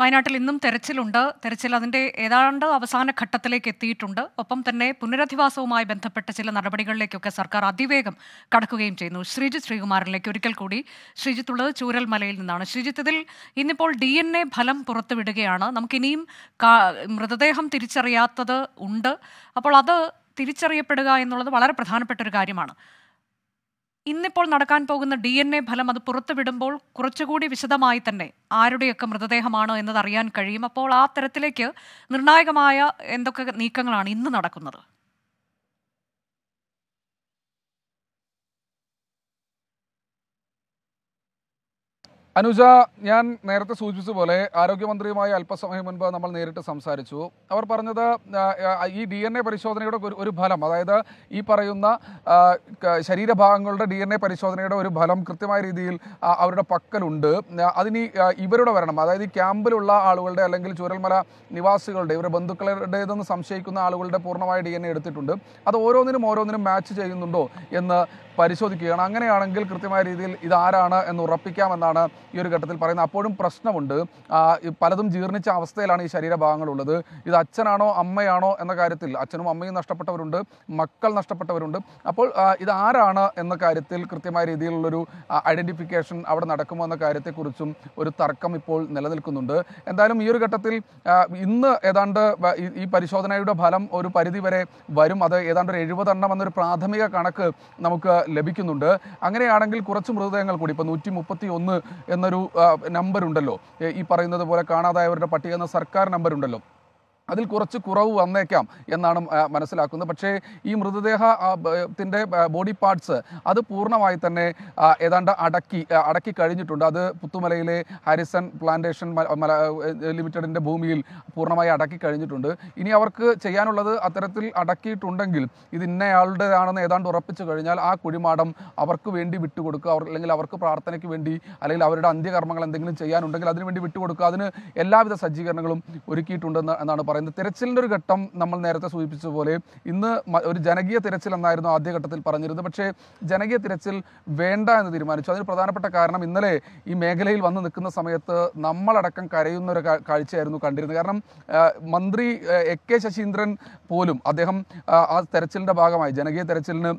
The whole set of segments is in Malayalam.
വയനാട്ടിൽ ഇന്നും തെരച്ചിലുണ്ട് തെരച്ചിൽ അതിന്റെ ഏതാണ്ട് അവസാന ഘട്ടത്തിലേക്ക് എത്തിയിട്ടുണ്ട് ഒപ്പം തന്നെ പുനരധിവാസവുമായി ബന്ധപ്പെട്ട ചില നടപടികളിലേക്കൊക്കെ സർക്കാർ അതിവേഗം കടക്കുകയും ചെയ്യുന്നു ശ്രീജിത് ശ്രീകുമാറിലേക്ക് ഒരിക്കൽ കൂടി ശ്രീജിത്ത് ഉള്ളത് ചൂരൽമലയിൽ നിന്നാണ് ശ്രീജിത്ത് ഇതിൽ ഇന്നിപ്പോൾ ഡി എൻ എ ഫലം പുറത്തുവിടുകയാണ് നമുക്കിനിയും മൃതദേഹം തിരിച്ചറിയാത്തത് ഉണ്ട് അപ്പോൾ അത് തിരിച്ചറിയപ്പെടുക എന്നുള്ളത് വളരെ പ്രധാനപ്പെട്ട ഒരു കാര്യമാണ് ഇന്നിപ്പോൾ നടക്കാൻ പോകുന്ന ഡി എൻ എ ഫലം അത് പുറത്തുവിടുമ്പോൾ കുറച്ചുകൂടി വിശദമായി തന്നെ ആരുടെയൊക്കെ മൃതദേഹമാണ് എന്നത് അറിയാൻ കഴിയും അപ്പോൾ ആ തരത്തിലേക്ക് നിർണായകമായ എന്തൊക്കെ നീക്കങ്ങളാണ് ഇന്ന് നടക്കുന്നത് അനുജ ഞാൻ നേരത്തെ സൂചിപ്പിച്ച പോലെ ആരോഗ്യമന്ത്രിയുമായി അല്പസമയം മുൻപ് നമ്മൾ നേരിട്ട് സംസാരിച്ചു അവർ പറഞ്ഞത് ഈ ഡി എൻ എ പരിശോധനയുടെ ഒരു ഫലം അതായത് ഈ പറയുന്ന ശരീരഭാഗങ്ങളുടെ ഡി എൻ എ പരിശോധനയുടെ ഒരു ഫലം കൃത്യമായ രീതിയിൽ അവരുടെ പക്കലുണ്ട് അതിനി ഇവരുടെ വരണം അതായത് ഈ ക്യാമ്പിലുള്ള ആളുകളുടെ അല്ലെങ്കിൽ ചൂരൽമല നിവാസികളുടെ ഇവരുടെ ബന്ധുക്കളുടേതെന്ന് സംശയിക്കുന്ന ആളുകളുടെ പൂർണ്ണമായ ഡി എൻ എ എടുത്തിട്ടുണ്ട് അത് ഓരോന്നിനും ഓരോന്നിനും മാച്ച് ചെയ്യുന്നുണ്ടോ എന്ന് പരിശോധിക്കുകയാണ് അങ്ങനെയാണെങ്കിൽ കൃത്യമായ രീതിയിൽ ഇതാരാണ് എന്ന് ഉറപ്പിക്കാമെന്നാണ് ഈ ഒരു ഘട്ടത്തിൽ പറയുന്നത് അപ്പോഴും പ്രശ്നമുണ്ട് പലതും ജീർണിച്ച അവസ്ഥയിലാണ് ഈ ശരീരഭാഗങ്ങളുള്ളത് ഇത് അച്ഛനാണോ അമ്മയാണോ എന്ന കാര്യത്തിൽ അച്ഛനും അമ്മയും നഷ്ടപ്പെട്ടവരുണ്ട് മക്കൾ നഷ്ടപ്പെട്ടവരുണ്ട് അപ്പോൾ ഇത് ആരാണ് എന്ന കാര്യത്തിൽ കൃത്യമായ രീതിയിലുള്ളൊരു ഐഡൻറ്റിഫിക്കേഷൻ അവിടെ നടക്കുമോ എന്ന കാര്യത്തെക്കുറിച്ചും ഒരു തർക്കം ഇപ്പോൾ നിലനിൽക്കുന്നുണ്ട് എന്തായാലും ഈ ഒരു ഘട്ടത്തിൽ ഇന്ന് ഏതാണ്ട് ഈ പരിശോധനയുടെ ഫലം ഒരു പരിധി വരെ വരും അത് ഏതാണ്ട് ഒരു എഴുപതെണ്ണം എന്നൊരു പ്രാഥമിക കണക്ക് നമുക്ക് ലഭിക്കുന്നുണ്ട് അങ്ങനെയാണെങ്കിൽ കുറച്ച് മൃതദേഹങ്ങൾ കൂടി ഇപ്പോൾ നൂറ്റി മുപ്പത്തി ഒന്ന് എന്ന് എന്നൊരു നമ്പർ ഉണ്ടല്ലോ ഈ പറയുന്നത് പോലെ കാണാതായവരുടെ പട്ടിക എന്ന സർക്കാർ നമ്പർ ഉണ്ടല്ലോ അതിൽ കുറച്ച് കുറവ് വന്നേക്കാം എന്നാണ് മനസ്സിലാക്കുന്നത് പക്ഷേ ഈ മൃതദേഹത്തിൻ്റെ ബോഡി പാർട്സ് അത് പൂർണ്ണമായി തന്നെ ഏതാണ്ട് അടക്കി അടക്കി കഴിഞ്ഞിട്ടുണ്ട് അത് പുത്തുമലയിലെ ഹാരിസൺ പ്ലാന്റേഷൻ ലിമിറ്റഡിൻ്റെ ഭൂമിയിൽ പൂർണ്ണമായി അടക്കി കഴിഞ്ഞിട്ടുണ്ട് ഇനി അവർക്ക് ചെയ്യാനുള്ളത് അത്തരത്തിൽ അടക്കിയിട്ടുണ്ടെങ്കിൽ ഇത് ഇന്നയാളുടേതാണെന്ന് ഏതാണ്ട് ഉറപ്പിച്ചു കഴിഞ്ഞാൽ ആ കുഴിമാടം അവർക്ക് വേണ്ടി വിട്ടുകൊടുക്കുക അവർ അല്ലെങ്കിൽ അവർക്ക് പ്രാർത്ഥനയ്ക്ക് വേണ്ടി അല്ലെങ്കിൽ അവരുടെ അന്ത്യകർമ്മങ്ങൾ എന്തെങ്കിലും ചെയ്യാനുണ്ടെങ്കിൽ അതിനുവേണ്ടി വിട്ടുകൊടുക്കുക അതിന് എല്ലാവിധ സജ്ജീകരണങ്ങളും ഒരുക്കിയിട്ടുണ്ടെന്ന് എന്നാണ് പറയുന്നത് പറയുന്നത് തിരച്ചിലിൻ്റെ ഒരു ഘട്ടം നമ്മൾ നേരത്തെ സൂചിപ്പിച്ച പോലെ ഇന്ന് ഒരു ജനകീയ തിരച്ചിൽ എന്നായിരുന്നു ആദ്യ ഘട്ടത്തിൽ പറഞ്ഞിരുന്നത് പക്ഷേ ജനകീയ തിരച്ചിൽ വേണ്ട എന്ന് തീരുമാനിച്ചു അതിന് പ്രധാനപ്പെട്ട കാരണം ഇന്നലെ ഈ മേഖലയിൽ വന്ന് നിൽക്കുന്ന സമയത്ത് നമ്മളടക്കം കരയുന്ന ഒരു കാഴ്ചയായിരുന്നു കണ്ടിരുന്നത് കാരണം മന്ത്രി എ കെ ശശീന്ദ്രൻ പോലും അദ്ദേഹം ആ തെരച്ചിലിൻ്റെ ഭാഗമായി ജനകീയ തെരച്ചിലിന്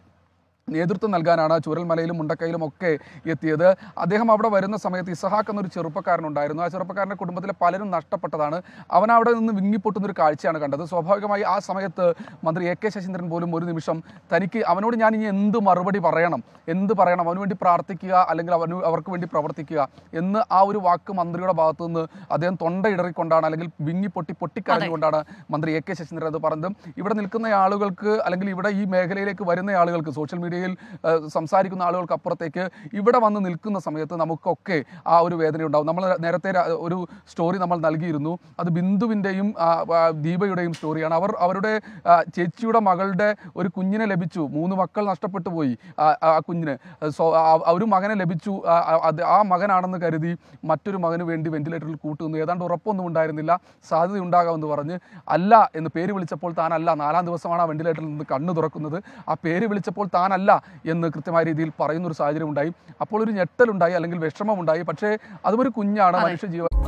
നേതൃത്വം നൽകാനാണ് ചൂരൽമലയിലും മുണ്ടക്കയിലും ഒക്കെ എത്തിയത് അദ്ദേഹം അവിടെ വരുന്ന സമയത്ത് ഇസഹാക്ക് എന്നൊരു ചെറുപ്പക്കാരനുണ്ടായിരുന്നു ആ ചെറുപ്പക്കാരൻ്റെ കുടുംബത്തിലെ പലരും നഷ്ടപ്പെട്ടതാണ് അവൻ അവിടെ നിന്ന് വിങ്ങിപ്പൊട്ടുന്നൊരു കാഴ്ചയാണ് കണ്ടത് സ്വാഭാവികമായി ആ സമയത്ത് മന്ത്രി എ കെ ശശീന്ദ്രൻ പോലും ഒരു നിമിഷം തനിക്ക് അവനോട് ഞാൻ ഇനി എന്ത് മറുപടി പറയണം എന്ത് പറയണം അവന് വേണ്ടി പ്രാർത്ഥിക്കുക അല്ലെങ്കിൽ അവന് അവർക്ക് വേണ്ടി പ്രവർത്തിക്കുക എന്ന് ആ ഒരു വാക്ക് മന്ത്രിയുടെ ഭാഗത്തു നിന്ന് അദ്ദേഹം തൊണ്ടയിടറിക്കൊണ്ടാണ് അല്ലെങ്കിൽ വിങ്ങി പൊട്ടി പൊട്ടിക്കരഞ്ഞുകൊണ്ടാണ് മന്ത്രി എ കെ ശശീന്ദ്രൻ അത് പറഞ്ഞത് ഇവിടെ നിൽക്കുന്ന ആളുകൾക്ക് അല്ലെങ്കിൽ ഇവിടെ ഈ മേഖലയിലേക്ക് വരുന്ന ആളുകൾക്ക് സോഷ്യൽ മീഡിയ നിലയിൽ സംസാരിക്കുന്ന ആളുകൾക്ക് അപ്പുറത്തേക്ക് ഇവിടെ വന്ന് നിൽക്കുന്ന സമയത്ത് നമുക്കൊക്കെ ആ ഒരു വേദന ഉണ്ടാവും നമ്മൾ നേരത്തെ ഒരു സ്റ്റോറി നമ്മൾ നൽകിയിരുന്നു അത് ബിന്ദുവിൻ്റെയും ദീപയുടെയും സ്റ്റോറിയാണ് അവർ അവരുടെ ചേച്ചിയുടെ മകളുടെ ഒരു കുഞ്ഞിനെ ലഭിച്ചു മൂന്ന് മക്കൾ നഷ്ടപ്പെട്ടു പോയി ആ കുഞ്ഞിന് സോ ഒരു മകനെ ലഭിച്ചു അത് ആ മകനാണെന്ന് കരുതി മറ്റൊരു മകന് വേണ്ടി വെന്റിലേറ്ററിൽ കൂട്ടുന്നു ഏതാണ്ട് ഉറപ്പൊന്നും ഉണ്ടായിരുന്നില്ല സാധ്യത ഉണ്ടാകാമെന്ന് പറഞ്ഞ് അല്ല എന്ന് പേര് വിളിച്ചപ്പോൾ താനല്ല നാലാം ദിവസമാണ് ആ വെന്റിലേറ്ററിൽ നിന്ന് കണ്ണു തുറക്കുന്നത് ആ പേര് വിളിച്ചപ്പോൾ താനല്ല അല്ല എന്ന് കൃത്യമായ രീതിയിൽ പറയുന്നൊരു സാഹചര്യം ഉണ്ടായി അപ്പോൾ ഒരു ഞെട്ടലുണ്ടായി അല്ലെങ്കിൽ വിഷമമുണ്ടായി പക്ഷേ അതും ഒരു കുഞ്ഞാണ് മനുഷ്യ ജീവൻ